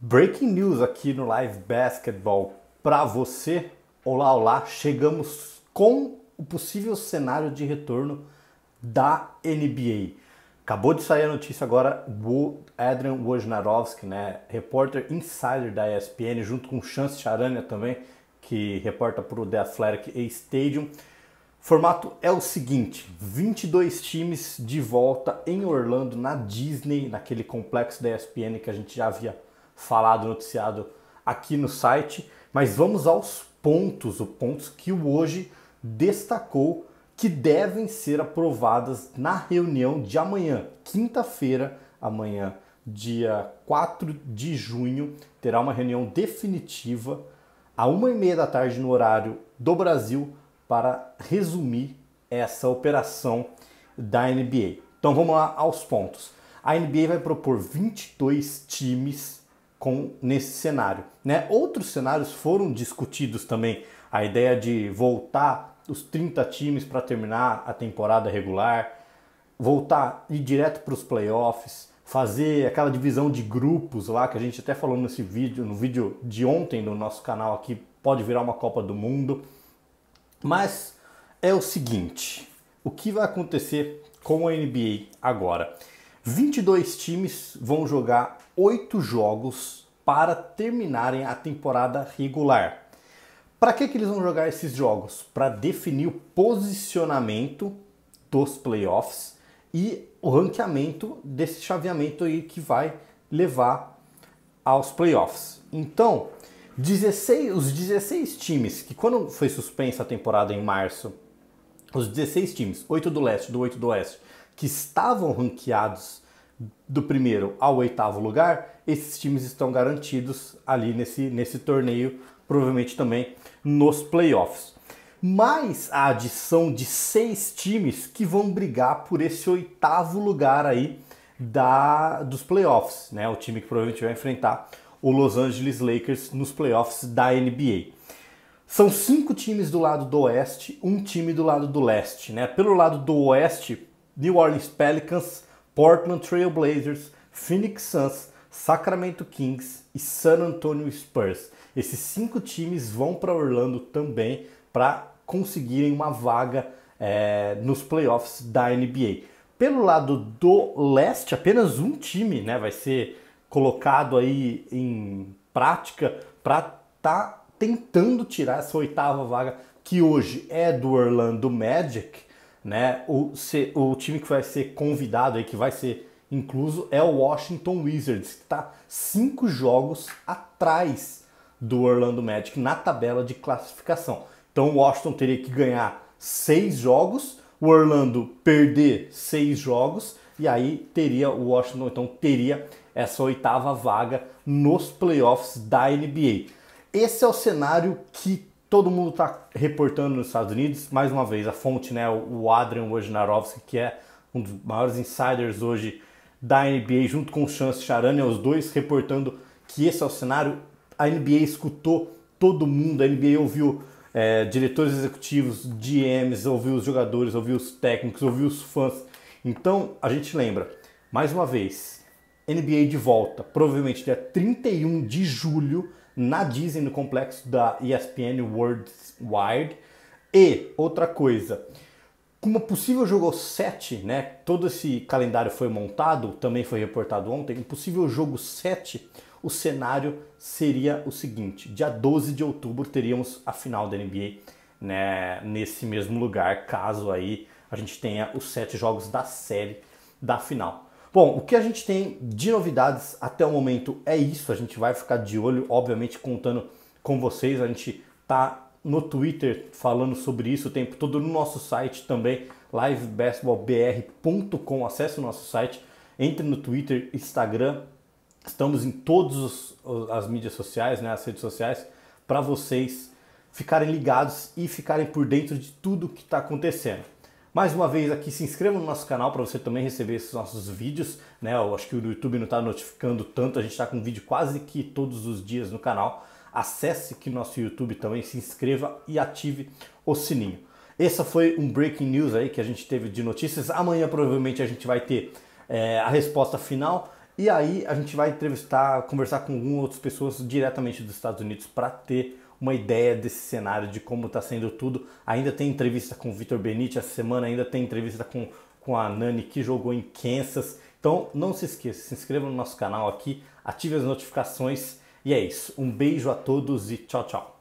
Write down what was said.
Breaking news aqui no Live Basketball para você. Olá, olá. Chegamos com o possível cenário de retorno da NBA. Acabou de sair a notícia agora o Adrian Wojnarowski, né, repórter insider da ESPN, junto com Chance Charania também, que reporta para o The Athletic e Stadium. O formato é o seguinte: 22 times de volta em Orlando na Disney, naquele complexo da ESPN que a gente já havia falado, noticiado aqui no site, mas vamos aos pontos, os pontos que o hoje destacou que devem ser aprovadas na reunião de amanhã, quinta-feira, amanhã, dia 4 de junho, terá uma reunião definitiva a uma e meia da tarde no horário do Brasil para resumir essa operação da NBA. Então vamos lá aos pontos. A NBA vai propor 22 times com nesse cenário. Né? Outros cenários foram discutidos também. A ideia de voltar os 30 times para terminar a temporada regular, voltar e direto para os playoffs, fazer aquela divisão de grupos lá que a gente até falou nesse vídeo, no vídeo de ontem no nosso canal aqui, pode virar uma Copa do Mundo. Mas é o seguinte, o que vai acontecer com a NBA agora? 22 times vão jogar 8 jogos para terminarem a temporada regular. Para que, que eles vão jogar esses jogos? Para definir o posicionamento dos playoffs e o ranqueamento desse chaveamento aí que vai levar aos playoffs. Então, 16, os 16 times, que quando foi suspensa a temporada em março, os 16 times, 8 do leste, do 8 do oeste que estavam ranqueados do primeiro ao oitavo lugar, esses times estão garantidos ali nesse, nesse torneio, provavelmente também nos playoffs. Mais a adição de seis times que vão brigar por esse oitavo lugar aí da, dos playoffs, né? O time que provavelmente vai enfrentar o Los Angeles Lakers nos playoffs da NBA. São cinco times do lado do oeste, um time do lado do leste, né? Pelo lado do oeste, New Orleans Pelicans, Portland Trail Blazers, Phoenix Suns, Sacramento Kings e San Antonio Spurs. Esses cinco times vão para Orlando também para conseguirem uma vaga é, nos playoffs da NBA. Pelo lado do leste, apenas um time né, vai ser colocado aí em prática para estar tá tentando tirar essa oitava vaga que hoje é do Orlando Magic né? O, se, o time que vai ser convidado aí, que vai ser incluso, é o Washington Wizards, que está cinco jogos atrás do Orlando Magic na tabela de classificação. Então o Washington teria que ganhar seis jogos, o Orlando perder seis jogos, e aí teria o Washington, então teria essa oitava vaga nos playoffs da NBA. Esse é o cenário que Todo mundo está reportando nos Estados Unidos, mais uma vez, a fonte, né, o Adrian Wojnarowski, que é um dos maiores insiders hoje da NBA, junto com o Chance Charania, é os dois reportando que esse é o cenário. A NBA escutou todo mundo, a NBA ouviu é, diretores executivos, GMs, ouviu os jogadores, ouviu os técnicos, ouviu os fãs. Então, a gente lembra, mais uma vez, NBA de volta, provavelmente dia 31 de julho, na Disney, no complexo da ESPN Worldwide. E outra coisa, com uma possível jogo 7, né? Todo esse calendário foi montado, também foi reportado ontem. Um possível jogo 7, o cenário seria o seguinte: dia 12 de outubro teríamos a final da NBA, né, nesse mesmo lugar, caso aí a gente tenha os sete jogos da série da final. Bom, o que a gente tem de novidades até o momento é isso. A gente vai ficar de olho, obviamente, contando com vocês. A gente tá no Twitter falando sobre isso o tempo todo, no nosso site também, livebasketballbr.com. Acesse o nosso site, entre no Twitter, Instagram. Estamos em todas as mídias sociais, né, as redes sociais, para vocês ficarem ligados e ficarem por dentro de tudo que está acontecendo. Mais uma vez aqui, se inscreva no nosso canal para você também receber esses nossos vídeos. Né? Eu acho que o YouTube não está notificando tanto, a gente está com vídeo quase que todos os dias no canal. Acesse que nosso YouTube também, se inscreva e ative o sininho. Essa foi um breaking news aí que a gente teve de notícias. Amanhã provavelmente a gente vai ter é, a resposta final. E aí a gente vai entrevistar, conversar com algumas outras pessoas diretamente dos Estados Unidos para ter uma ideia desse cenário, de como está sendo tudo. Ainda tem entrevista com o Vitor Benite essa semana, ainda tem entrevista com, com a Nani, que jogou em Kansas. Então não se esqueça, se inscreva no nosso canal aqui, ative as notificações. E é isso. Um beijo a todos e tchau, tchau.